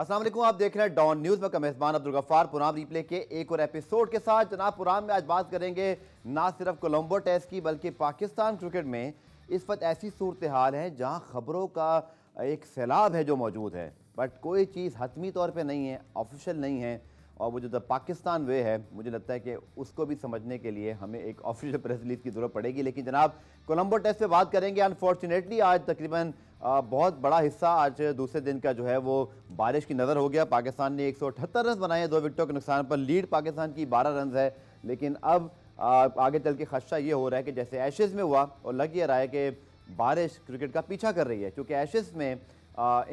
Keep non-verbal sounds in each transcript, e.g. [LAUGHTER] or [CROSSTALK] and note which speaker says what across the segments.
Speaker 1: असलम आप देख रहे हैं डॉन न्यूज़ में मेहमान अब्दुल गफ्फार पुराम रिप्ले के एक और एपिसोड के साथ जनाब पुराम में आज बात करेंगे ना सिर्फ कोलंबो टेस्ट की बल्कि पाकिस्तान क्रिकेट में इस वक्त ऐसी सूरत हाल है जहाँ खबरों का एक सैलाब है जो मौजूद है बट कोई चीज़ हतमी तौर पर नहीं है ऑफिशियल नहीं है और वो जो द पाकिस्तान वे है मुझे लगता है कि उसको भी समझने के लिए हमें एक ऑफिशियल प्रेस रिलीज की ज़रूरत पड़ेगी लेकिन जनाब कोलंबो टेस्ट पे बात करेंगे अनफॉर्चुनेटली आज तकरीबन बहुत बड़ा हिस्सा आज दूसरे दिन का जो है वो बारिश की नज़र हो गया पाकिस्तान ने एक रन बनाए हैं दो विकटों के नुकसान पर लीड पाकिस्तान की बारह रन है लेकिन अब आगे चल के खदशा ये हो रहा है कि जैसे एशेज़ में हुआ और लग ये रहा है कि बारिश क्रिकेट का पीछा कर रही है क्योंकि एशेज़ में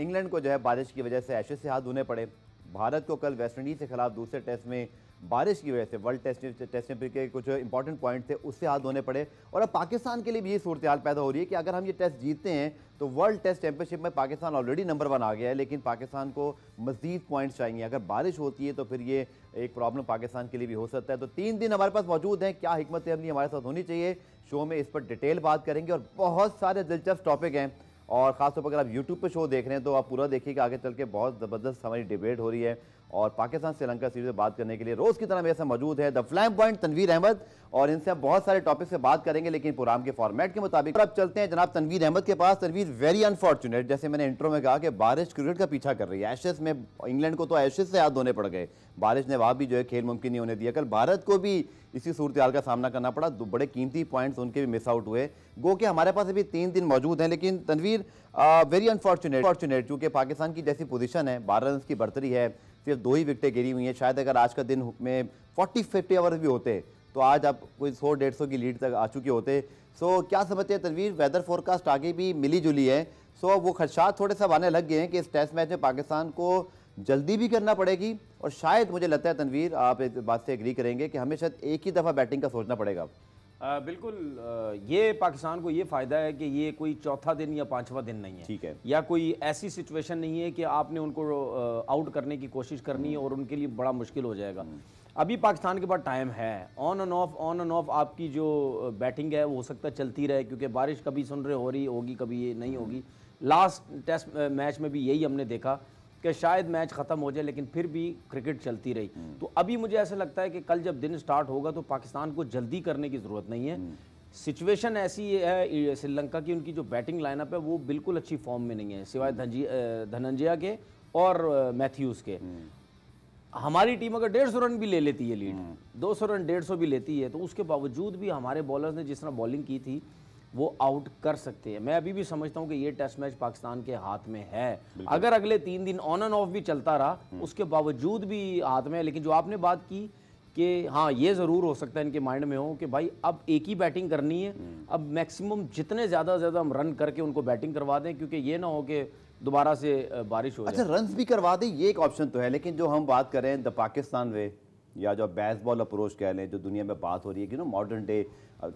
Speaker 1: इंग्लैंड को जो है बारिश की वजह से एशेज़ से हाथ धोने पड़े भारत को कल वेस्टइंडीज़ के खिलाफ दूसरे टेस्ट में बारिश की वजह से वर्ल्ड टेस्ट टेस्ट के कुछ इंपॉर्टेंट पॉइंट थे उससे हाथ धोने पड़े और अब पाकिस्तान के लिए भी ये सूरत हाल पैदा हो रही है कि अगर हम ये टेस्ट जीतते हैं तो वर्ल्ड टेस्ट चैंपियनशिप में पाकिस्तान ऑलरेडी नंबर वन आ गया है लेकिन पाकिस्तान को मजीद पॉइंट्स चाहिए अगर बारिश होती है तो फिर ये एक प्रॉब्लम पाकिस्तान के लिए भी हो सकता है तो तीन दिन हमारे पास मौजूद हैं क्या हमत अमली हमारे साथ होनी चाहिए शो में इस पर डिटेल बात करेंगे और बहुत सारे दिलचस्प टॉपिक हैं और ख़ासतौर पर अगर आप यूट्यूब पर शो देख रहे हैं तो आप पूरा देखिए कि आगे चल के बहुत ज़बरदस्त हमारी डिबेट हो रही है और पाकिस्तान श्रीलंका सीरीज से बात करने के लिए रोज़ की तरह मेरे साथ मौजूद है the flame point Tanveer Ahmed और इनसे हम बहुत सारे टॉपिक से बात करेंगे लेकिन प्रोग्राम के फॉर्मेट के मुताबिक अब चलते हैं जनाब तनवीर अहमद के पास तनवीर वेरी अनफॉर्चुनेट जैसे मैंने इंट्रो में कहा कि बारिश क्रिकेट का पीछा कर रही है एशेज में इंग्लैंड को तो एशेज से याद धोने पड़ गए बारिश ने वहाँ भी जो है खेल मुमकिन नहीं होने दिया कल भारत को भी इसी सूरत का सामना करना पड़ा बड़े कीमती पॉइंट्स उनके भी मिस आउट हुए गो के हमारे पास अभी तीन दिन मौजूद हैं लेकिन तनवीर वेरी अनफॉर्चुनेट फॉर्चुनेट चूँकि पाकिस्तान की जैसी पोजीशन है बारह रन की बढ़तरी है सिर्फ दो ही विकटें गिरी हुई हैं शायद अगर आज का दिन में फोर्टी फिफ्टी आवर्स भी होते तो आज आप कोई सौ डेढ़ सौ की लीड तक आ चुके होते सो क्या समझते हैं तनवीर वेदर फोरकास्ट आगे भी मिली जुली है सो वो खदशात थोड़े सब आने लग गए हैं कि इस टेस्ट मैच में पाकिस्तान को जल्दी भी करना पड़ेगी और शायद मुझे लगता है तनवीर आप इस बात से एग्री करेंगे कि हमें शायद एक ही दफ़ा बैटिंग का सोचना पड़ेगा
Speaker 2: बिल्कुल ये पाकिस्तान को ये फ़ायदा है कि ये कोई चौथा दिन या पांचवा दिन नहीं है ठीक है या कोई ऐसी सिचुएशन नहीं है कि आपने उनको आउट करने की कोशिश करनी है हम्म। और उनके लिए बड़ा मुश्किल हो जाएगा हम्म। अभी पाकिस्तान के पास टाइम है on and off on and off आपकी जो बैटिंग है वो हो सकता है चलती रहे क्योंकि बारिश कभी सुन रहे हो रही होगी कभी ये नहीं होगी लास्ट टेस्ट मैच में भी यही हमने देखा कि शायद मैच ख़त्म हो जाए लेकिन फिर भी क्रिकेट चलती रही हम्म। तो अभी मुझे ऐसा लगता है कि कल जब दिन स्टार्ट होगा तो पाकिस्तान को जल्दी करने की ज़रूरत नहीं है हम्म। सिचुएशन ऐसी है श्रीलंका की उनकी जो बैटिंग लाइनअप है वो बिल्कुल अच्छी फॉर्म में नहीं है सिवाय हम्म। धनंजया के और मैथ्यूज़ के हमारी टीम अगर डेढ़ सौ रन भी ले लेती है लीड दो सौ रन डेढ़ सौ भी लेती है तो उसके बावजूद भी हमारे बॉलर्स ने जिस तरह बॉलिंग की थी वो आउट कर सकते हैं मैं अभी भी समझता हूं कि ये टेस्ट मैच पाकिस्तान के हाथ में है अगर अगले तीन दिन ऑन एंड ऑफ भी चलता रहा हम्म। उसके बावजूद भी हाथ में है लेकिन जो आपने बात की कि हाँ ये ज़रूर हो सकता है इनके माइंड में हो कि भाई अब एक ही बैटिंग करनी है हम्म। अब मैक्सिमम जितने ज़्यादा ज़्यादा हम रन करके उनको बैटिंग करवा दें क्योंकि ये ना हो कि दोबारा से बारिश हो अच्छा रन
Speaker 1: भी करवा दें ये एक ऑप्शन तो है लेकिन जो हम बात करें द पाकिस्तान वे या जो बॉल अप्रोच कह लें जो दुनिया में बात हो रही है कि ना मॉडर्न डे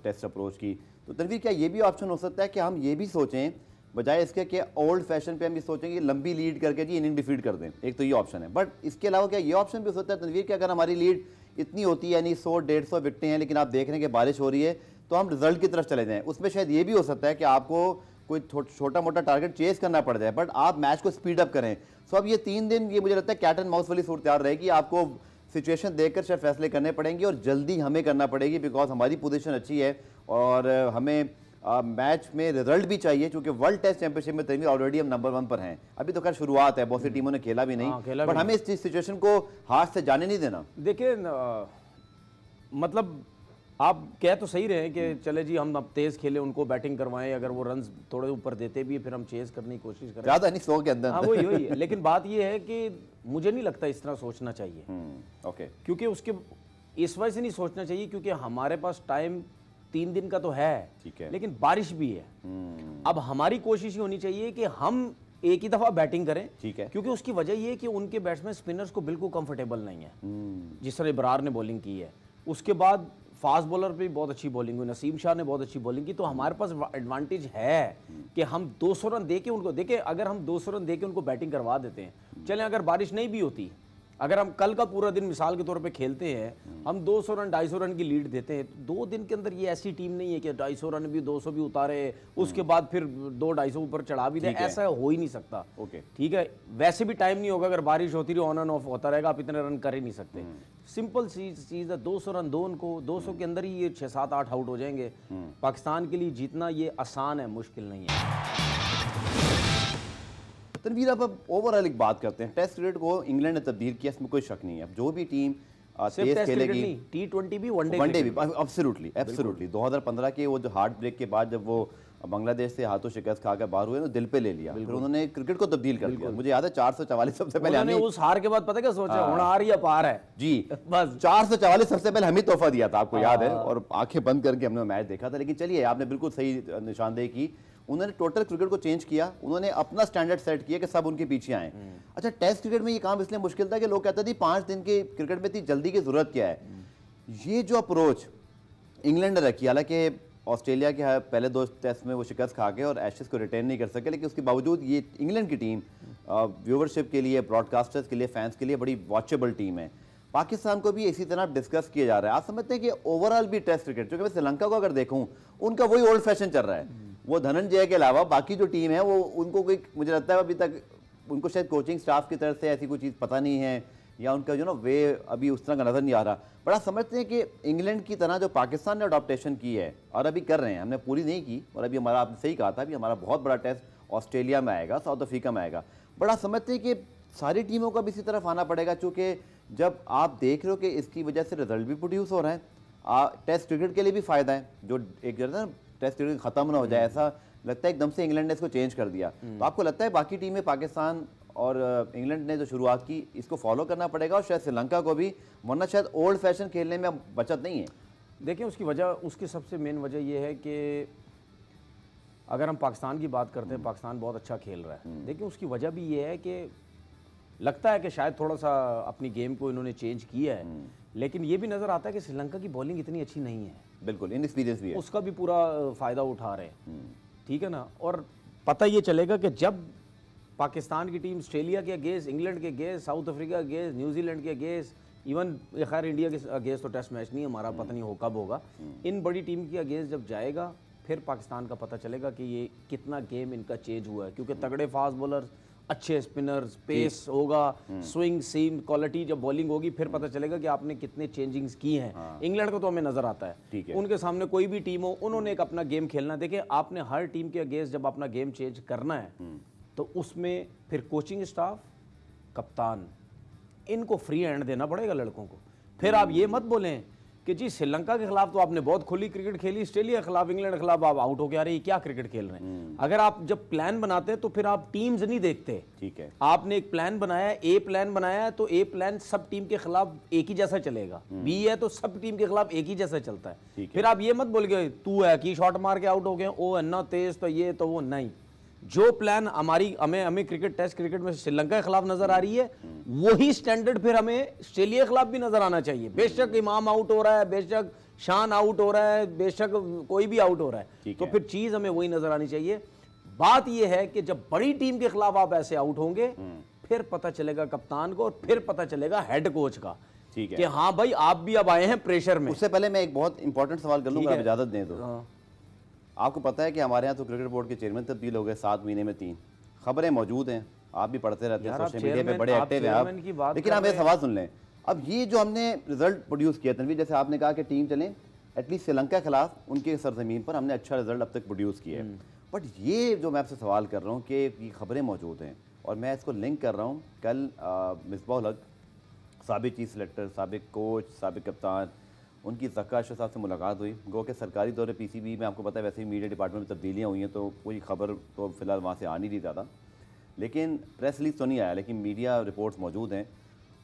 Speaker 1: टेस्ट अप्रोच की तो तनवीर क्या ये भी ऑप्शन हो सकता है कि हम ये भी सोचें बजाय इसके कि ओल्ड फैशन पे हम ये सोचें कि लंबी लीड करके जी इनिंग डिफीट कर दें एक तो ये ऑप्शन है बट इसके अलावा क्या ये ऑप्शन भी हो सकता है तनवीर कि अगर हमारी लीड इतनी होती है यानी सौ डेढ़ सौ विकटें हैं लेकिन आप देख रहे हैं कि बारिश हो रही है तो हम रिजल्ट की तरफ चले जाएँ उसमें शायद ये भी हो सकता है कि आपको कोई छोटा मोटा टारगेट चेस करना पड़ जाए बट आप मैच को स्पीड अप करें सो अब ये तीन दिन ये मुझे लगता है कैट एंड माउस वाली सूरत रहेगी आपको सिचुएशन देखकर शायद फैसले करने पड़ेंगे और जल्दी हमें करना पड़ेगी बिकॉज हमारी पोजीशन अच्छी है और हमें आ, मैच में रिजल्ट भी चाहिए क्योंकि वर्ल्ड टेस्ट चैंपियनशिप में तरीके ऑलरेडी हम नंबर वन पर हैं अभी तो खैर शुरुआत है बहुत सी हम्म। टीमों ने खेला भी नहीं आ, हाँ, खेला बट हमें इस सिचुएशन को हाथ से जाने नहीं देना
Speaker 2: देखिए मतलब आप कह तो सही रहे कि हम्म। चले जी हम अब तेज खेले उनको बैटिंग करवाएं अगर वो रन थोड़े ऊपर देते भी फिर हम चेज करने की कोशिश करें ज्यादा नहीं सौ के अंदर हाँ वो यही है लेकिन बात ये है कि मुझे नहीं लगता इस तरह सोचना चाहिए ओके हम्म, okay. क्योंकि उसके इस वजह से नहीं सोचना चाहिए क्योंकि हमारे पास टाइम तीन दिन का तो है ठीक है लेकिन बारिश भी है हम्म। अब हमारी कोशिश होनी चाहिए कि हम एक ही दफा बैटिंग करें ठीक है क्योंकि उसकी वजह यह कि उनके बैट्समैन स्पिनर्स को बिल्कुल कंफर्टेबल नहीं है हम्म। जिस तरह इब्रार ने बॉलिंग की है उसके बाद फास्ट बॉलर पे बहुत अच्छी बॉलिंग हुई नसीम शाह ने बहुत अच्छी बॉलिंग की तो हमारे पास एडवांटेज है कि हम 200 रन दे के उनको देखे अगर हम 200 रन दे के उनको बैटिंग करवा देते हैं चलें अगर बारिश नहीं भी होती अगर हम कल का पूरा दिन मिसाल के तौर पे खेलते हैं हम 200 रन 250 रन की लीड देते हैं तो दो दिन के अंदर ये ऐसी टीम नहीं है कि 250 रन भी 200 भी उतारे उसके हम्म। बाद फिर दो ढाई ऊपर चढ़ा भी दे ऐसा हो ही नहीं सकता ओके ठीक है वैसे भी टाइम नहीं होगा अगर बारिश होती रही ऑन एंड ऑफ होता रहेगा आप इतने रन कर ही नहीं सकते हम्म। सिंपल चीज चीज़ है दो सौ रन दो उनको दो सौ हम्म। के अंदर ही ये छः सात आठ आउट हो जाएंगे पाकिस्तान के लिए जीतना ये आसान है मुश्किल नहीं है तनवीर अब ओवरऑल एक बात करते हैं टेस्ट क्रिकेट को
Speaker 1: इंग्लैंड ने तब्दील किया इसमें कोई शक नहीं है अब जो भी टीम खेलेगी
Speaker 2: टी ट्वेंटी भी वनडे भी
Speaker 1: एब्सोल्युटली 2015 के वो जो हार्ट ब्रेक के बाद जब वो बांग्लादेश से हाथों शिकस्त खाकर बाहर हुए ना दिल पे ले लिया फिर उन्होंने क्रिकेट को तब्दील कर दिया मुझे याद है चार सौ चवालीस सबसे पहले उस
Speaker 2: हार के बाद पता क्या सोचा हाँ।
Speaker 1: या पार है जी [LAUGHS] बस चार सौ चवालीस सबसे पहले हमें तोहफा दिया था आपको याद है हाँ। और आंखें बंद करके हमने मैच देखा था लेकिन चलिए आपने बिल्कुल सही निशानदेही की उन्होंने टोटल क्रिकेट को चेंज किया उन्होंने अपना स्टैंडर्ड सेट किया कि सब उनके पीछे आए हम्म। अच्छा टेस्ट क्रिकेट में ये काम इसलिए मुश्किल था कि लोग कहते थे पांच दिन के क्रिकेट में इतनी जल्दी की ज़रूरत क्या है हम्म। ये जो अप्रोच इंग्लैंड ने रखी हालांकि ऑस्ट्रेलिया के पहले दो टेस्ट में वो शिकस्त खा के और एशेज़ को रिटेन नहीं कर सके लेकिन उसके बावजूद ये इंग्लैंड की टीम हम्म। व्यूवरशिप के लिए ब्रॉडकास्टर्स के लिए फैंस के लिए बड़ी वॉचेबल टीम है पाकिस्तान को भी इसी तरह डिस्कस किया जा रहा है आप समझते हैं कि ओवरऑल भी टेस्ट क्रिकेट क्योंकि मैं श्रीलंका को अगर देखूं उनका वही ओल्ड फैशन चल रहा है वो धनंजय के अलावा बाकी जो टीम है वो उनको कोई मुझे लगता है अभी तक उनको शायद कोचिंग स्टाफ की तरफ से ऐसी कोई चीज़ पता नहीं है या उनका जो ना वे अभी उस तरह का नज़र नहीं आ रहा बड़ा समझते हैं कि इंग्लैंड की तरह जो पाकिस्तान ने अडोप्टेशन की है और अभी कर रहे हैं हमने पूरी नहीं की और अभी हमारा आपने सही कहा था अभी हमारा बहुत बड़ा टेस्ट ऑस्ट्रेलिया में आएगा साउथ अफ्रीका में आएगा बड़ा समझते हैं कि सारी टीमों का भी इसी तरफ आना पड़ेगा चूँकि जब आप देख रहे हो कि इसकी वजह से रिजल्ट भी प्रोड्यूस हो रहे हैं टेस्ट क्रिकेट के लिए भी फ़ायदा है जो एक ना टेस्ट सीरीज खत्म ना हो जाए ऐसा लगता है एकदम से इंग्लैंड ने इसको चेंज कर दिया हम्म। तो आपको लगता है बाकी टीमें पाकिस्तान और इंग्लैंड ने जो शुरुआत की इसको फॉलो करना पड़ेगा और शायद श्रीलंका को भी वरना शायद ओल्ड फैशन खेलने में बचत नहीं है
Speaker 2: देखिए उसकी वजह उसकी सबसे मेन वजह यह है कि अगर हम पाकिस्तान की बात करते हैं हम्म। पाकिस्तान बहुत अच्छा खेल रहा है हम्म। देखिए उसकी वजह भी ये है कि लगता है कि शायद थोड़ा सा अपनी गेम को इन्होंने चेंज किया है लेकिन ये भी नज़र आता है कि श्रीलंका की बॉलिंग इतनी अच्छी नहीं है बिल्कुल इनएक्सपीरियंस भी है उसका भी पूरा फ़ायदा उठा रहे हैं हम्म। ठीक है ना और पता ये चलेगा कि जब पाकिस्तान की टीम ऑस्ट्रेलिया के अगेंस्ट इंग्लैंड के अगेंस्ट साउथ अफ्रीका के न्यूजीलैंड के अगेंस्ट इवन खैर इंडिया के अगेंस्ट तो टेस्ट मैच नहीं हमारा पता हम्म। नहीं हो कब होगा हम्म। इन बड़ी टीम के अगेंस्ट जब जाएगा फिर पाकिस्तान का पता चलेगा कि ये कितना गेम इनका चेंज हुआ है क्योंकि तगड़े फास्ट बॉलर अच्छे स्पिनर्स पेस होगा स्विंग सीम क्वालिटी जब बॉलिंग होगी फिर पता चलेगा कि आपने कितने चेंजिंग्स की हैं हाँ। इंग्लैंड को तो हमें नजर आता है।, है उनके सामने कोई भी टीम हो उन्होंने एक अपना गेम खेलना देखे आपने हर टीम के अगेंस्ट जब अपना गेम चेंज करना है हम्म। तो उसमें फिर कोचिंग स्टाफ कप्तान इनको फ्री हैंड देना पड़ेगा लड़कों को फिर आप हम्म। ये मत बोलें कि जी श्रीलंका के खिलाफ तो आपने बहुत खुली क्रिकेट खेली ऑस्ट्रेलिया के खिलाफ इंग्लैंड के खिलाफ आप आउट हो गया रहे क्या क्रिकेट खेल रहे हैं हम्म। अगर आप जब प्लान बनाते हैं तो फिर आप टीम्स नहीं देखते ठीक है आपने एक प्लान बनाया ए प्लान बनाया तो ए प्लान सब टीम के खिलाफ एक ही जैसा चलेगा बी हम्म। है तो सब टीम के खिलाफ एक ही जैसा चलता है फिर आप ये मत बोल गए तू है कि शॉर्ट मार के आउट हो गए ओ अन्ना तेज तो ये तो वो नहीं जो प्लान हमारी हमें हमें क्रिकेट टेस्ट क्रिकेट में श्रीलंका के खिलाफ नजर आ रही है वही स्टैंडर्ड फिर हमें ऑस्ट्रेलिया के खिलाफ भी नजर आना चाहिए बेशक इमाम आउट हो रहा है बेशक शान आउट हो रहा है बेशक कोई भी आउट हो रहा है तो है। फिर चीज हमें वही नजर आनी चाहिए बात यह है कि जब बड़ी टीम के खिलाफ आप ऐसे आउट होंगे फिर पता चलेगा कप्तान को और फिर पता चलेगा हेड कोच का ठीक है कि हाँ भाई आप भी अब आए हैं प्रेशर में उससे पहले मैं एक
Speaker 1: बहुत इंपॉर्टेंट सवाल कर लूंगा इजाजत दें तो हाँ। आपको पता है कि हमारे यहाँ तो क्रिकेट बोर्ड के चेयरमैन तब्दील तो हो गए सात महीने में तीन खबरें मौजूद हैं आप भी पढ़ते रहते हैं सोशल मीडिया पे बड़े एक्टिव हैं आप लेकिन आप ये सवाल सुन लें अब ये जो हमने रिजल्ट प्रोड्यूस किया तनवीर जैसे आपने कहा कि टीम चलें एटलीस्ट श्रीलंका के खिलाफ उनके सरजमीन पर हमने अच्छा रिजल्ट अब तक प्रोड्यूस किया है बट हम्म। ये जो मैं आपसे सवाल कर रहा हूँ कि ये खबरें मौजूद हैं और मैं इसको लिंक कर रहा हूँ कल मिसबा हक सबक चीफ सेलेक्टर सबक कोच सबक कप्तान उनकी जक्का अशर साहब से मुलाकात हुई गो के सरकारी दौरे पी सी बी में आपको पता है वैसे ही मीडिया डिपार्टमेंट में तब्दीलियाँ हुई हैं तो कोई खबर तो फिलहाल वहाँ से आ नहीं रही ज़्यादा लेकिन प्रेस रिलीज तो नहीं आया लेकिन मीडिया रिपोर्ट्स मौजूद हैं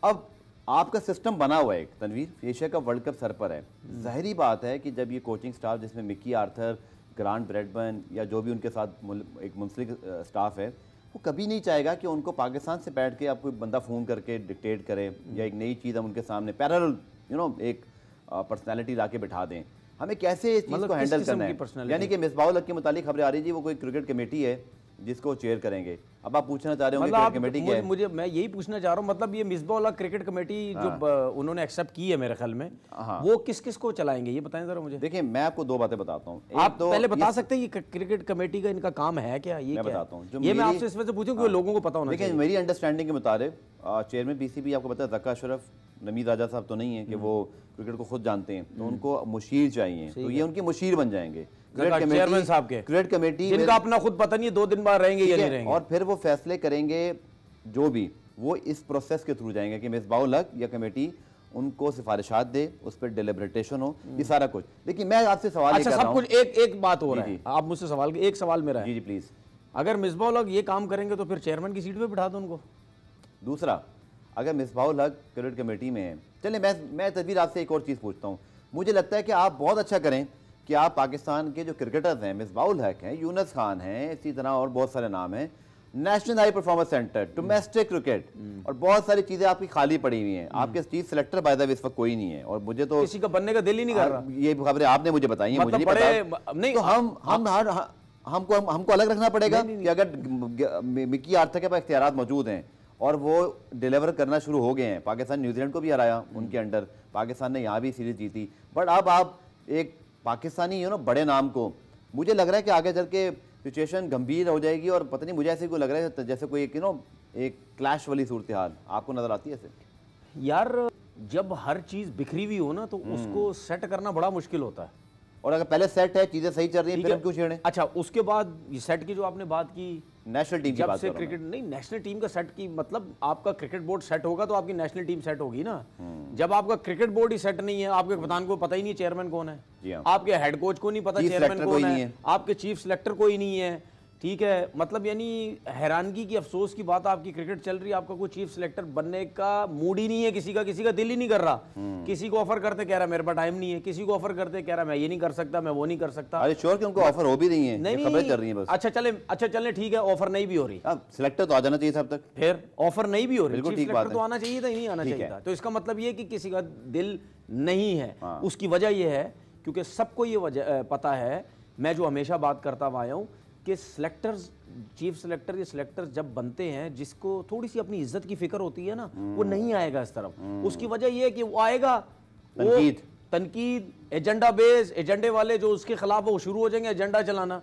Speaker 1: अब आपका सिस्टम बना हुआ है एक तनवीर एशिया का वर्ल्ड कप सर पर है जहरी बात है कि जब ये कोचिंग स्टाफ जिसमें मिक्की आर्थर ग्रांड ब्रेडबर्न या जो भी उनके साथ एक मुंसलिक स्टाफ है वो कभी नहीं चाहेगा कि उनको पाकिस्तान से बैठ के आप कोई बंदा फ़ोन करके डिक्टेट करे या एक नई चीज़ हम उनके सामने पैरल यू नो एक पर्सनैलिटी ला के बिठा दें हमें कैसे इस चीज़ मतलब को हैंडल करना है यानी कि मिसबाउल के मुतालिक खबरें आ रही थी वो कोई क्रिकेट कमेटी
Speaker 2: है जिसको चेयर करेंगे अब आप पूछना चाह रहे होंगे मतलब कमेटी मुझे, मुझे मैं यही पूछना चाह रहा हूँ मतलब ये मिसबा क्रिकेट कमेटी हाँ। जो उन्होंने एक्सेप्ट की है मेरे ख्याल में हाँ। वो किस किस को चलाएंगे ये बताएं जरा मुझे देखिए मैं आपको दो बातें बताता हूँ आप तो पहले बता सकते हैं कि क्रिकेट कमेटी का इनका काम है क्या ये बताता हूँ ये मैं आपसे इस वजह से पूछूँ हाँ। लोगों को पता होना देखिए मेरी अंडरस्टैंडिंग के मुताबिक
Speaker 1: चेयरमैन पी आपको पता है जक्का अशरफ नमीद आजा साहब तो नहीं है कि हम्म। वो क्रिकेट को खुद जानते हैं तो हम्म। उनको मुशीर चाहिए तो ये उनकी मुशीर बन जाएंगे चेयरमैन साहब के क्रिकेट कमेटी इनका अपना खुद पता नहीं है दो दिन बाद रहेंगे या नहीं रहेंगे और फिर वो फैसले करेंगे जो भी वो इस प्रोसेस के थ्रू जाएंगे कि मिसबाउल लक या कमेटी उनको सिफारिशात दे उस पर डिलिब्रेटेशन हो ये हम्म। सारा कुछ लेकिन मैं आपसे सवाल अच्छा, सब कुछ
Speaker 2: एक एक बात हो रही है आप मुझसे सवाल एक सवाल मेरा जी जी प्लीज़ अगर मिसबाउल लक ये काम करेंगे तो फिर चेयरमैन की सीट पर बिठा दो उनको दूसरा
Speaker 1: अगर मिसबाउल हक क्रिकेट कमेटी में है चलिए मैं मैं तस्वीर आपसे एक और चीज़ पूछता हूँ मुझे लगता है कि आप बहुत अच्छा करें कि आप पाकिस्तान के जो क्रिकेटर्स हैं मिसबाउल हक हैं यूनस खान हैं इसी तरह और बहुत सारे नाम हैं national high performance centre domestic cricket हम्म। और बहुत सारी चीजें आपकी खाली पड़ी हुई हैं आपके चीफ सिलेक्टर बाय द इस वक्त कोई नहीं है और मुझे तो किसी का बनने का दिल ही नहीं कर रहा ये खबरें आपने मुझे बताई हैं मतलब मुझे नहीं पता नहीं तो हम हम हर हमको हमको अलग रखना पड़ेगा कि अगर मिकी आर्थर के पास इख्तियार मौजूद हैं और वो डिलीवर करना शुरू हो गए हैं पाकिस्तान न्यूजीलैंड को भी हराया उनके अंडर पाकिस्तान ने यहाँ भी सीरीज जीती बट अब आप एक पाकिस्तानी यू नो बड़े नाम को मुझे लग रहा है कि आगे चल के सिचुएशन गंभीर हो जाएगी और पता नहीं मुझे ऐसे को लग रहा है जैसे कोई एक यू नो एक क्लैश वाली सूरत हाल आपको नज़र
Speaker 2: आती है ऐसे यार जब हर चीज़ बिखरी हुई हो ना तो हम्म। उसको सेट करना बड़ा मुश्किल होता है और अगर पहले सेट है चीज़ें सही चल रही हैं फिर क्यों छेड़ें अच्छा उसके बाद सेट की जो आपने बात की नेशनल टीम जब से क्रिकेट नहीं नेशनल टीम का सेट की मतलब आपका क्रिकेट बोर्ड सेट होगा तो आपकी नेशनल टीम सेट होगी ना हम्म। जब आपका क्रिकेट बोर्ड ही सेट नहीं है आपके कप्तान को पता ही नहीं चेयरमैन कौन है हाँ। आपके हेड कोच को नहीं पता चेयरमैन कौन है आपके चीफ सिलेक्टर कोई नहीं है ठीक है मतलब यानी हैरानगी की अफसोस की बात आपकी क्रिकेट चल रही है आपका कोई चीफ सिलेक्टर बनने का मूड ही नहीं है किसी का किसी का दिल ही नहीं कर रहा हम्म। किसी को ऑफर करते कह रहा मेरे पास टाइम नहीं है किसी को ऑफर करते कह रहा मैं ये नहीं कर सकता मैं वो नहीं कर सकता अरे श्योर
Speaker 1: कि उनको ऑफर हो भी नहीं है नहीं खबरें चल रही है बस
Speaker 2: अच्छा चले अच्छा चले ठीक है ऑफर नहीं भी हो रही
Speaker 1: सिलेक्टर हाँ, तो आ जाना चाहिए तक फिर ऑफर नहीं भी हो रही बिल्कुल तो
Speaker 2: आना चाहिए था नहीं आना चाहिए तो इसका मतलब ये कि किसी का दिल नहीं है हाँ। उसकी वजह यह है क्योंकि सबको ये वजह पता है मैं जो हमेशा बात करता हुआ आया हूँ कि सिलेक्टर्स चीफ सिलेक्टर या सिलेक्टर जब बनते हैं जिसको थोड़ी सी अपनी इज्जत की फिक्र होती है ना वो हम्म। नहीं आएगा इस तरफ हम्म। उसकी वजह यह है कि वो आएगा तनकीद तनकीद एजेंडा बेस एजेंडे वाले जो उसके खिलाफ वो शुरू हो जाएंगे एजेंडा चलाना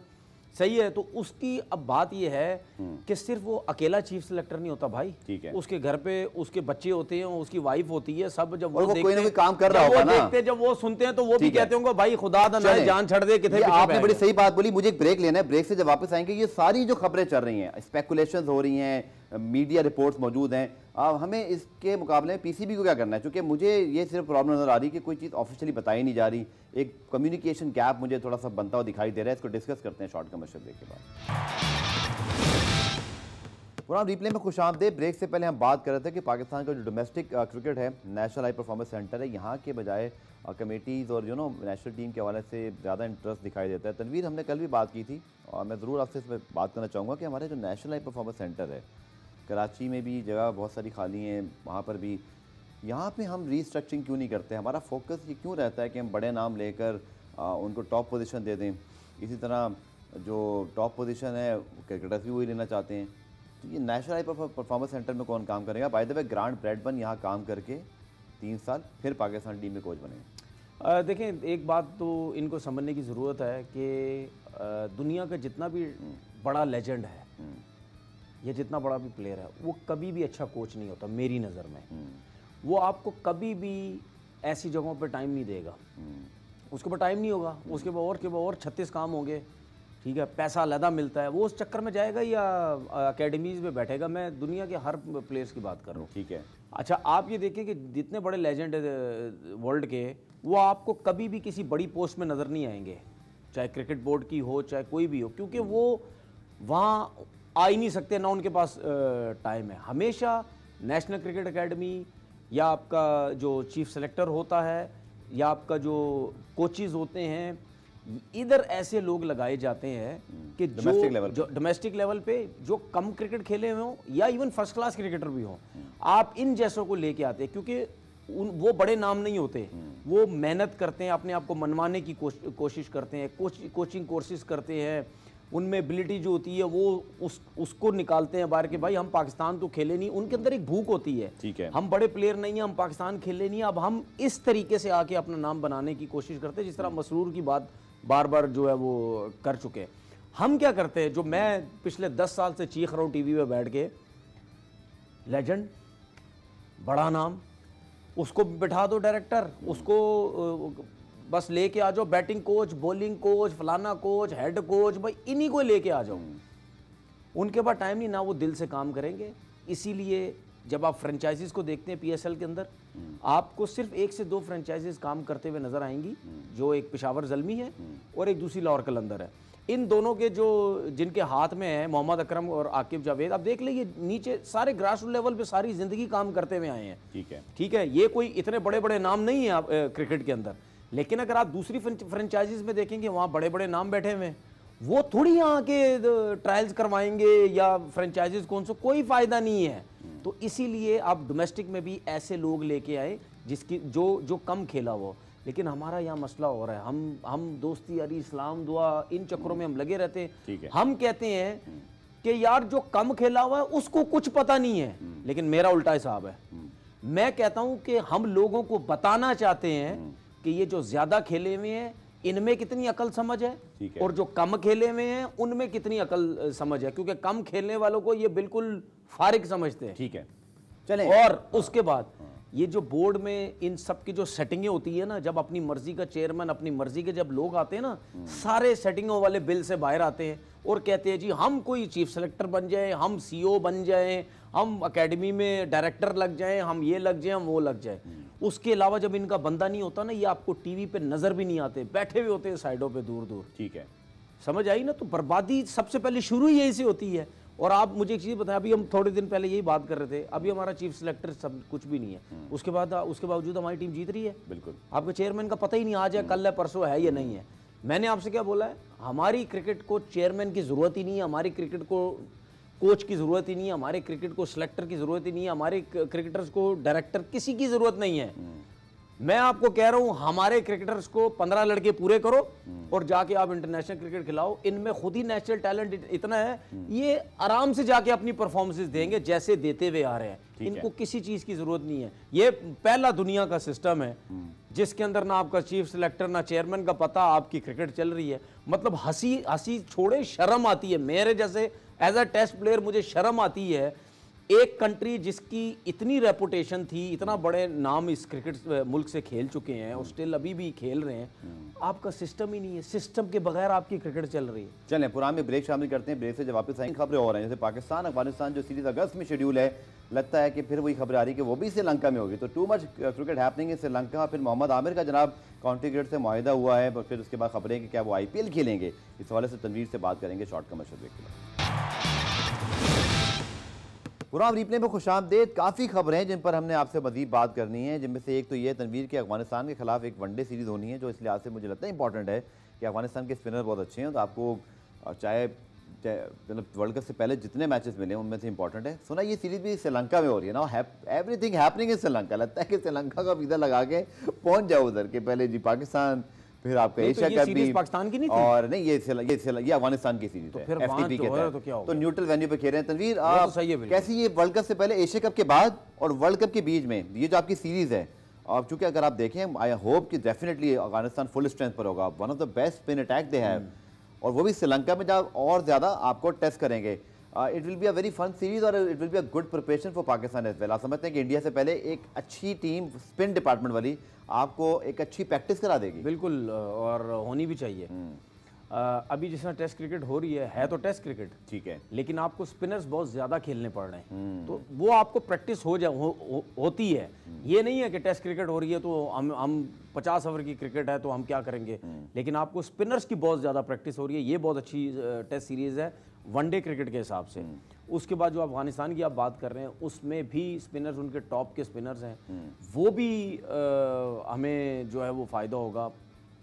Speaker 2: सही है तो उसकी अब बात यह है हम्म। कि सिर्फ वो अकेला चीफ सिलेक्टर नहीं होता भाई ठीक है उसके घर पे उसके बच्चे होते हैं उसकी वाइफ होती है सब जब वो, वो देखते कोई ना कोई काम कर रहा होगा ना जब वो सुनते हैं तो वो भी कहते होंगे भाई खुदा ना जान छड़ दे कितने आपने बड़ी
Speaker 1: सही बात बोली मुझे एक ब्रेक लेना है ब्रेक से जब वापस आएंगे ये सारी जो खबरें चल रही हैं स्पेकुलेशन हो रही है मीडिया रिपोर्ट मौजूद हैं अब हमें इसके मुकाबले में पीसीबी को क्या करना है क्योंकि मुझे ये सिर्फ प्रॉब्लम नज़र आ रही कि कोई चीज़ ऑफिशियली बताई नहीं जा रही एक कम्युनिकेशन गैप मुझे थोड़ा सा बनता हुआ दिखाई दे रहा है इसको डिस्कस करते हैं शॉर्ट कमर्शियल ब्रेक के बाद पुराना रिप्ले में खुश आमदे ब्रेक से पहले हम बात कर रहे थे कि पाकिस्तान का जो डोमेस्टिक क्रिकेट है नेशनल हाई परफॉर्मेंस सेंटर है यहाँ के बजाय कमेटीज़ और यू नो नेशनल टीम के हवाले से ज़्यादा इंटरेस्ट दिखाई देता है तनवीर हमने कल भी बात की थी और मैं ज़रूर आपसे इस पर बात करना चाहूँगा कि हमारे जो नेशनल हाई परफॉर्मेंस सेंटर है कराची में भी जगह बहुत सारी खाली हैं वहाँ पर भी यहाँ पे हम रीस्ट्रक्चरिंग क्यों नहीं करते हमारा फोकस ये क्यों रहता है कि हम बड़े नाम लेकर उनको टॉप पोजीशन दे दें इसी तरह जो टॉप पोजीशन है क्रिकेटर्स भी वही लेना चाहते हैं तो ये नेशनल हाई परफॉर्मेंस सेंटर में कौन काम करेगा by the way Grant
Speaker 2: Bradburn यहाँ काम करके तीन साल फिर पाकिस्तान टीम में कोच बने देखें एक बात तो इनको समझने की ज़रूरत है कि दुनिया का जितना भी हम्म। बड़ा लेजेंड है हम्म। या जितना बड़ा भी प्लेयर है वो कभी भी अच्छा कोच नहीं होता मेरी नज़र में हम्म। वो आपको कभी भी ऐसी जगहों पर टाइम नहीं देगा उसके ऊपर टाइम नहीं होगा हम्म। उसके बाद और के बाद और छत्तीस काम होंगे ठीक है पैसा अलहदा मिलता है वो उस चक्कर में जाएगा या अकेडमीज़ में बैठेगा मैं दुनिया के हर प्लेयर्स की बात कर रहा हूँ ठीक है अच्छा आप ये देखें कि जितने बड़े लेजेंड वर्ल्ड के वो आपको कभी भी किसी बड़ी पोस्ट में नज़र नहीं आएंगे चाहे क्रिकेट बोर्ड की हो चाहे कोई भी हो क्योंकि हम्म। वो वहाँ आ ही नहीं सकते ना उनके पास टाइम है हमेशा नेशनल क्रिकेट एकेडमी या आपका जो चीफ सेलेक्टर होता है या आपका जो कोचिज होते हैं इधर ऐसे लोग लगाए जाते हैं कि डोमेस्टिक hmm. जो जो डोमेस्टिक लेवल पे जो कम क्रिकेट खेले हुए हों या इवन फर्स्ट क्लास क्रिकेटर भी हों hmm. आप इन जैसों को लेके आते हैं क्योंकि उन वो बड़े नाम नहीं होते hmm. वो मेहनत करते हैं अपने आप को मनवाने की कोश, कोशिश करते हैं कोच, कोचिंग कोर्सेज करते हैं उनमें एबिलिटी जो होती है वो उस उसको निकालते हैं बाहर के भाई हम पाकिस्तान तो खेले नहीं उनके अंदर एक भूख होती है ठीक है हम बड़े प्लेयर नहीं हैं हम पाकिस्तान खेले नहीं अब हम इस तरीके से आके अपना नाम बनाने की कोशिश करते हैं जिस तरह मसरूर की बात बार बार जो है वो कर चुके हैं हम क्या करते हैं जो मैं पिछले दस साल से चीख रहा हूँ वी पर बैठ के लेजेंड बड़ा नाम उसको बिठा दो डायरेक्टर उसको बस लेके आ जाओ बैटिंग कोच बॉलिंग कोच फलाना कोच हेड कोच भाई इन्हीं को लेके आ जाओ उनके पास टाइम नहीं ना वो दिल से काम करेंगे इसीलिए जब आप फ्रेंचाइजीज को देखते हैं पीएसएल के अंदर आपको सिर्फ एक से दो फ्रेंचाइजीज काम करते हुए नजर आएंगी जो एक पिशावर जलमी है और एक दूसरी लाहौर कलंदर है इन दोनों के जो जिनके हाथ में है मोहम्मद अकरम और आकिब जावेद आप देख लीजिए नीचे सारे ग्रास रूट लेवल पे सारी जिंदगी काम करते हुए आए हैं ठीक है ठीक है ये कोई इतने बड़े बड़े नाम नहीं है आप क्रिकेट के अंदर लेकिन अगर आप दूसरी फ्रेंचाइजीज में देखेंगे वहाँ बड़े बड़े नाम बैठे हुए हैं वो थोड़ी यहाँ के ट्रायल्स करवाएंगे या फ्रेंचाइजीज कौन सा कोई फ़ायदा नहीं है तो इसीलिए आप डोमेस्टिक में भी ऐसे लोग लेके आए जिसकी जो जो कम खेला वो लेकिन हमारा यहाँ मसला हो रहा है हम हम दोस्ती अरे इस्लाम दुआ इन चक्रों में हम लगे रहते हैं हम कहते हैं कि यार जो कम खेला हुआ है उसको कुछ पता नहीं है लेकिन मेरा उल्टा हिसाब है हम्म। मैं कहता हूं कि हम लोगों को बताना चाहते हैं कि ये जो ज्यादा खेले हुए हैं इनमें कितनी अकल समझ है, है और जो कम खेले हुए हैं उनमें कितनी अकल समझ है क्योंकि कम खेलने वालों को ये बिल्कुल फारिक समझते हैं ठीक है चले और उसके बाद ये जो बोर्ड में इन सब की जो सेटिंगें होती है ना जब अपनी मर्जी का चेयरमैन अपनी मर्जी के जब लोग आते हैं ना हम्म। सारे सेटिंगों वाले बिल से बाहर आते हैं और कहते हैं जी हम कोई चीफ सेलेक्टर बन जाए हम सीईओ बन जाए हम एकेडमी में डायरेक्टर लग जाए हम ये लग जाए हम वो लग जाए हम्म। उसके अलावा जब इनका बंदा नहीं होता ना ये आपको टीवी पे नज़र भी नहीं आते बैठे हुए होते हैं साइडों पर दूर दूर ठीक है समझ आई ना तो बर्बादी सबसे पहले शुरू ही यही से होती है और आप मुझे एक चीज़ बताएं अभी हम थोड़े दिन पहले यही बात कर रहे थे अभी हमारा चीफ सिलेक्टर सब कुछ भी नहीं है हम्म। उसके बाद उसके बावजूद हमारी टीम जीत रही है बिल्कुल आपके चेयरमैन का पता ही नहीं आज है कल है परसों है या नहीं है मैंने आपसे क्या बोला है हमारी क्रिकेट को चेयरमैन की ज़रूरत ही नहीं है हमारी क्रिकेट को कोच की ज़रूरत ही नहीं है हमारे क्रिकेट को सिलेक्टर की ज़रूरत ही नहीं है हमारे क्रिकेटर्स को डायरेक्टर किसी की ज़रूरत नहीं है हम्म। मैं आपको कह रहा हूं हमारे क्रिकेटर्स को पंद्रह लड़के पूरे करो और जाके आप इंटरनेशनल क्रिकेट खिलाओ इनमें खुद ही नेशनल टैलेंट इतना है ये आराम से जाके अपनी परफॉर्मेंसेस देंगे जैसे देते हुए आ रहे हैं इनको है। किसी चीज की जरूरत नहीं है ये पहला दुनिया का सिस्टम है जिसके अंदर ना आपका चीफ सिलेक्टर ना चेयरमैन का पता आपकी क्रिकेट चल रही है मतलब हंसी हंसी छोड़े शर्म आती है मेरे जैसे एज अ टेस्ट प्लेयर मुझे शर्म आती है एक कंट्री जिसकी इतनी रेपुटेशन थी इतना बड़े नाम इस क्रिकेट मुल्क से खेल चुके हैं और स्टिल अभी भी खेल रहे हैं हम्म। आपका सिस्टम ही नहीं है सिस्टम के बगैर आपकी क्रिकेट चल रही है चलें पुराने ब्रेक शामिल करते हैं ब्रेक से जब
Speaker 1: वापस आएंगे खबरें और हैं जैसे पाकिस्तान अफगानिस्तान जो सीरीज अगस्त में शेड्यूल है लगता है कि फिर वही खबर आ रही है कि वो भी श्रीलंका में होगी तो टू मच क्रिकेट हैपनिंग है श्रीलंका फिर मोहम्मद आमिर का जनाब काउंटी क्रिकेट से माहिदा हुआ है फिर उसके बाद खबरें कि क्या वो एल खेलेंगे इस हवाले से तनवीर से बात करेंगे शॉर्ट कमर्शियल ब्रेक के बाद गुराम रीपने में खुश आमदेद काफ़ी खबरें जिन पर हमने आपसे मजीद बात करनी है जिनमें से एक तो ये तनवीर के अफगानिस्तान के खिलाफ एक वनडे सीरीज़ होनी है जो इस लिहाज से मुझे लगता है इंपॉर्टेंट है कि अफगानिस्तान के स्पिनर बहुत अच्छे हैं तो आपको चाहे मतलब वर्ल्ड कप से पहले जितने मैचेस मिले उनमें से इंपॉर्टेंट है सुना ये सीरीज भी श्रीलंका में हो रही है ना एवरीथिंग हैपनिंग इन श्रीलंका लगता है कि श्रीलंका का वीज़ा लगा के पहुंच जाओ उधर के पहले जी पाकिस्तान फिर आपका तो एशिया कप भी पाकिस्तान की नहीं और नहीं ये सिला, ये सिला, ये अफगानिस्तान की सीरीज तो है एफटीपी के तहत तो, तो, तो न्यूट्रल वेन्यू पे खेल रहे हैं तनवीर तो आप तो कैसी ये वर्ल्ड कप से पहले एशिया कप के बाद और वर्ल्ड कप के बीच में ये जो आपकी सीरीज है और चूंकि अगर आप देखें आई होप कि डेफिनेटली अफगानिस्तान फुल स्ट्रेंथ पर होगा one of the best spin attack they have और वो भी श्रीलंका में जब और ज़्यादा आपको टेस्ट करेंगे it will be a very fun series और it will be a good preparation for Pakistan as well आप समझते हैं कि इंडिया से पहले एक अच्छी टीम स्पिन डिपार्टमेंट वाली आपको एक अच्छी प्रैक्टिस करा देगी बिल्कुल
Speaker 2: और होनी भी चाहिए अभी जिस टेस्ट क्रिकेट हो रही है है तो टेस्ट क्रिकेट ठीक है लेकिन आपको स्पिनर्स बहुत ज़्यादा खेलने पड़ रहे हैं हम्म। तो वो आपको प्रैक्टिस हो जा हो, हो, होती है हम्म। ये नहीं है कि टेस्ट क्रिकेट हो रही है तो हम हम पचास ओवर की क्रिकेट है तो हम क्या करेंगे हम्म। लेकिन आपको स्पिनर्स की बहुत ज़्यादा प्रैक्टिस हो रही है ये बहुत अच्छी टेस्ट सीरीज़ है वनडे क्रिकेट के हिसाब से उसके बाद जो अफगानिस्तान की आप बात कर रहे हैं उसमें भी स्पिनर्स उनके टॉप के स्पिनर्स हैं वो भी आ, हमें जो है वो फ़ायदा होगा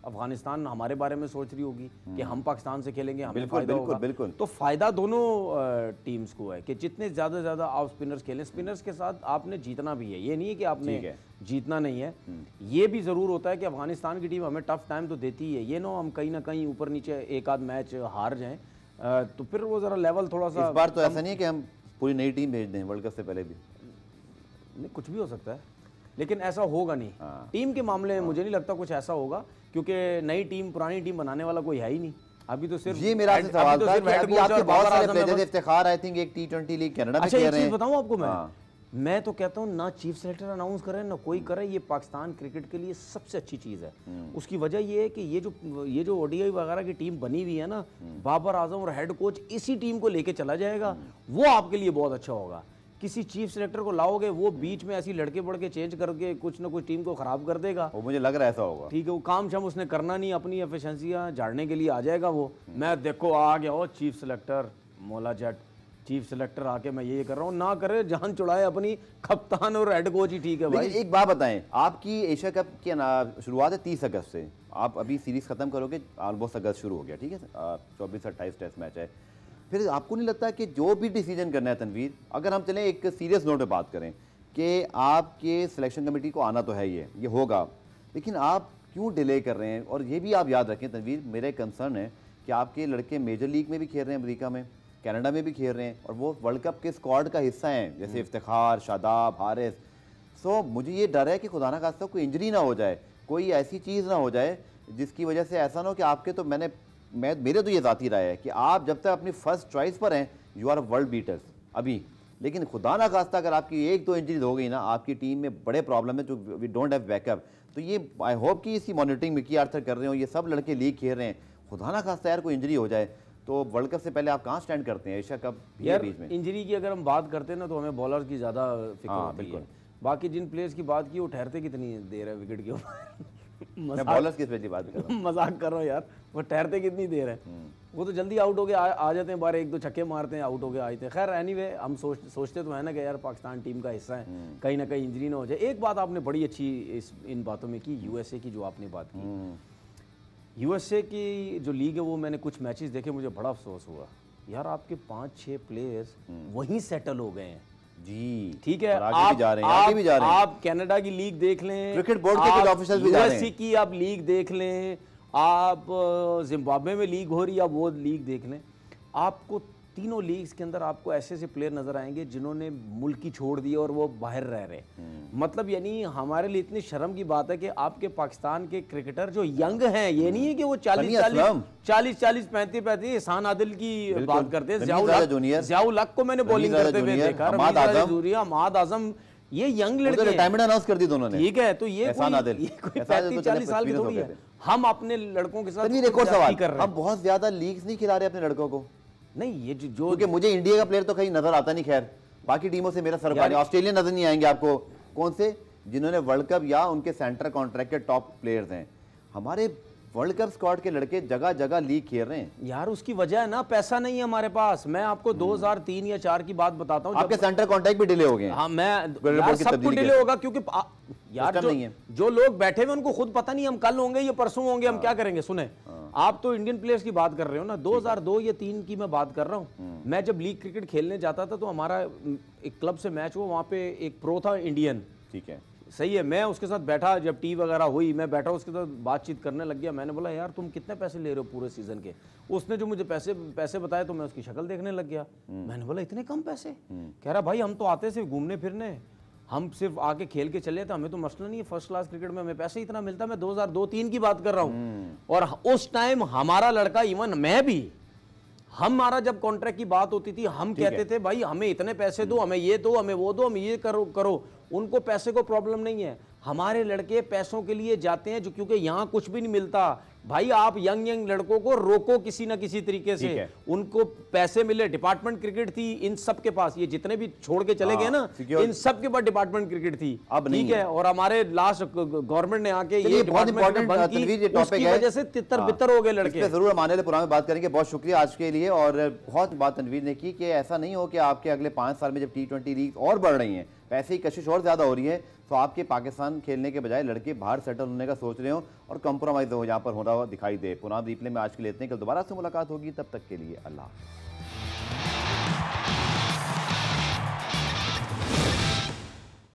Speaker 2: अफगानिस्तान हमारे बारे में सोच रही होगी कि हम्म। हम पाकिस्तान से खेलेंगे हमें बिल्कुल, फायदा बिल्कुल, होगा बिल्कुल तो फायदा दोनों टीम्स को है कि जितने ज्यादा ज्यादा आप स्पिनर्स खेलें स्पिनर्स के साथ आपने जीतना भी है ये नहीं है कि आपने है। जीतना नहीं है हम्म। ये भी जरूर होता है कि अफगानिस्तान की टीम हमें टफ टाइम तो देती है ये ना हम कहीं ना कहीं ऊपर नीचे एक आध मैच हार जाए तो फिर वो जरा लेवल थोड़ा सा बार तो ऐसा
Speaker 1: नहीं है कि हम पूरी नई टीम भेज दें वर्ल्ड कप से पहले भी
Speaker 2: नहीं कुछ भी हो सकता है लेकिन ऐसा होगा नहीं हाँ। टीम के मामले में मुझे नहीं लगता कुछ ऐसा होगा क्योंकि नई टीम पुरानी टीम बनाने वाला कोई है ही नहीं अभी तो सिर्फ ये मेरा सवाल तो था कि अभी आपके बहुत सारे इफ्तिखार आई थिंक एक टी20 लीग कनाडा में अच्छा, रहे हैं बताऊं आपको मैं हाँ। मैं तो कहता हूँ ना चीफ सेलेक्टर अनाउंस करे ना कोई करे ये पाकिस्तान क्रिकेट के लिए सबसे अच्छी चीज़ है हम्म। उसकी वजह ये है कि ये जो ये जो ओडीआई वगैरह की टीम बनी हुई है ना हम्म। बाबर आजम और हेड कोच इसी टीम को लेके चला जाएगा हम्म। वो आपके लिए बहुत अच्छा होगा किसी चीफ सिलेक्टर को लाओगे वो बीच में ऐसी लड़के बढ़ के चेंज करके कुछ ना कुछ टीम को खराब कर देगा वो
Speaker 1: मुझे लग रहा ऐसा होगा
Speaker 2: ठीक है वो काम शाम उसने करना नहीं अपनी एफिशिएंसियाँ झाड़ने के लिए आ जाएगा वो हम्म। मैं देखो आ गया हो चीफ सिलेक्टर मोला जट चीफ सिलेक्टर आके मैं ये कर रहा हूँ ना करे जान चुड़ाए अपनी कप्तान और हेड कोच ही ठीक है भाई एक बात बताएं आपकी एशिया कप की शुरुआत है तीस अगस्त से आप अभी
Speaker 1: सीरीज खत्म करोगे ऑलमोस्ट अगस्त शुरू हो गया ठीक है चौबीस अट्ठाईस टेस्ट मैच है फिर आपको नहीं लगता कि जो भी डिसीजन करना है तनवीर अगर हम चलें एक सीरियस नोट पर बात करें कि आपके सिलेक्शन कमेटी को आना तो है ये ये होगा लेकिन आप क्यों डिले कर रहे हैं और ये भी आप याद रखें तनवीर मेरे कंसर्न है कि आपके लड़के मेजर लीग में भी खेल रहे हैं अमरीका में कनाडा में भी खेल रहे हैं और वो वर्ल्ड कप के स्क्वाड का हिस्सा हैं जैसे हम्म। इफ्तार शादाब हारिस सो मुझे ये डर है कि खुदा ना खास्ता कोई इंजरी ना हो जाए कोई ऐसी चीज़ ना हो जाए जिसकी वजह से ऐसा ना हो कि आपके तो मैंने मैं मेरे तो ये ज़ाती राय है कि आप जब तक अपनी फर्स्ट चॉइस पर हैं यू आर वर्ल्ड बीटर्स अभी लेकिन खुदा ना खास्ता अगर आपकी एक दो इंजरीज हो गई ना आपकी टीम में बड़े प्रॉब्लम है जो वी डोंट हैव बैकअप तो ये आई होप कि इसी मॉनिटरिंग में की आर्थर कर रहे हो ये सब लड़के लीग खेल रहे हैं खुदा ना खास्ता यार कोई इंजरी हो जाए तो वर्ल्ड कप से पहले आप कहाँ स्टैंड करते हैं एशिया
Speaker 2: कप यार बीच में इंजरी की अगर हम बात करते हैं ना तो हमें बॉलर की ज़्यादा हाँ, फिक्र बिल्कुल बाकी जिन प्लेयर्स की बात की वो ठहरते कितनी देर है विकेट के ऊपर [LAUGHS] मजाक कर रहा हूँ यार वो ठहरते कितनी देर है हम्म। वो तो जल्दी आउट हो गए आ जाते हैं बार एक दो छक्के मारते हैं आउट हो गए जाते हैं खैर एनी anyway, हम सोच सोचते तो है ना कि यार पाकिस्तान टीम का हिस्सा है हम्म। कहीं ना कहीं इंजरी ना हो जाए एक बात आपने बड़ी अच्छी इस इन बातों में की यूएसए की जो आपने बात की यूएसए हम्म। की जो लीग है वो मैंने कुछ मैचेस देखे मुझे बड़ा अफसोस हुआ यार आपके पाँच छः प्लेयर्स वहीं सेटल हो गए हैं जी ठीक है आगे आप भी जा रहे हैं आप, आगे भी जा रहे हैं आप कनाडा की लीग देख लें क्रिकेट बोर्ड के कुछ ऑफिसर्स भी जा रहे हैं की आप लीग देख लें आप जिम्बाब्वे में लीग हो रही है आप वो लीग देख लें आपको तीनों लीग्स के अंदर आपको ऐसे ऐसे प्लेयर नज़र आएंगे जिन्होंने मुल्क की छोड़ दिया और वो बाहर रह रहे हम्म। मतलब यानी हमारे लिए इतनी शर्म की बात है कि आपके पाकिस्तान के क्रिकेटर जो यंग हैं ये नहीं है कि वो हम्म। चालीस चालीस चालीस चालीस पैंतीस पैंतीस एहसान आदिल की बात करते हैं जियाउल हक को मैंने बॉलिंग करते हुए देखा हमाद आजम ये यंग लड़के अनाउंस कर दी दोनों ने ठीक है तो ये तो पैंतीस चालीस साल की थोड़ी है हम अपने लड़कों के साथ एक और सवाल हम
Speaker 1: बहुत ज्यादा लीग्स नहीं खिला रहे अपने लड़कों को नहीं ये जो क्योंकि मुझे इंडिया का प्लेयर तो कहीं नजर आता नहीं खैर बाकी टीमों से मेरा सरकार ऑस्ट्रेलिया नजर नहीं आएंगे आपको कौन से जिन्होंने वर्ल्ड कप या उनके सेंटर कॉन्ट्रैक्ट के टॉप प्लेयर्स हैं हमारे वर्ल्ड कप स्क्वाड के लड़के जगह जगह लीग खेल रहे हैं
Speaker 2: यार उसकी वजह है ना पैसा नहीं है हमारे पास मैं आपको 2003 हम्म। या चार की बात बताता हूँ आपके सेंटर कॉन्ट्रैक्ट भी डिले हो गए हाँ मैं सब कुछ डिले होगा क्योंकि आ, यार जो, जो लोग बैठे हुए उनको खुद पता नहीं हम कल होंगे या परसों होंगे हम हाँ। क्या करेंगे सुने हाँ। हाँ। आप तो इंडियन प्लेयर्स की बात कर रहे हो ना 2002 या तीन की मैं बात कर रहा हूँ हाँ। मैं जब लीग क्रिकेट खेलने जाता था तो हमारा एक क्लब से मैच हुआ वहाँ पे एक प्रो था इंडियन ठीक है सही है मैं उसके साथ बैठा जब टी वगैरह हुई मैं बैठा उसके साथ बातचीत करने लग गया मैंने बोला यार तुम कितने पैसे ले रहे हो पूरे सीजन के उसने जो मुझे पैसे पैसे बताए तो मैं उसकी शक्ल देखने लग गया हम्म। मैंने बोला इतने कम पैसे हम्म। कह रहा भाई हम तो आते सिर्फ घूमने फिरने हम सिर्फ आके खेल के चले तो हमें तो मसला नहीं है फर्स्ट क्लास क्रिकेट में हमें पैसे इतना मिलता मैं 2002-3 की बात कर रहा हूँ हम्म। और उस टाइम हमारा लड़का इवन मैं भी हमारा जब कॉन्ट्रैक्ट की बात होती थी हम कहते थे भाई हमें इतने पैसे दो हम्म। हमें ये दो हमें वो दो हम ये करो करो उनको पैसे को प्रॉब्लम नहीं है हमारे लड़के पैसों के लिए जाते हैं जो क्योंकि यहाँ कुछ भी नहीं मिलता भाई आप यंग यंग लड़कों को रोको किसी ना किसी तरीके से उनको पैसे मिले डिपार्टमेंट क्रिकेट थी इन सब के पास ये जितने भी छोड़ के चले हाँ, गए ना इन सब के पास डिपार्टमेंट क्रिकेट थी अब ठीक है और हमारे लास्ट गवर्नमेंट ने आके ये वजह से तितर हाँ। बितर हो गए लड़के
Speaker 1: जरूर हमारे पुराने बात करेंगे बहुत शुक्रिया आज के लिए और बहुत बात तनवीर ने की ऐसा नहीं हो कि आपके अगले पांच साल में जब टी ट्वेंटी लीग और बढ़ रही है पैसे की कशिश और ज़्यादा हो रही है तो आपके पाकिस्तान खेलने के बजाय लड़के बाहर सेटल होने का सोच रहे हो और कम्प्रोमाइज़ हो यहाँ पर हो रहा हुआ दिखाई दे पुनः दीपले में आज के लिए इतने कल दोबारा से मुलाकात होगी तब तक के लिए अल्लाह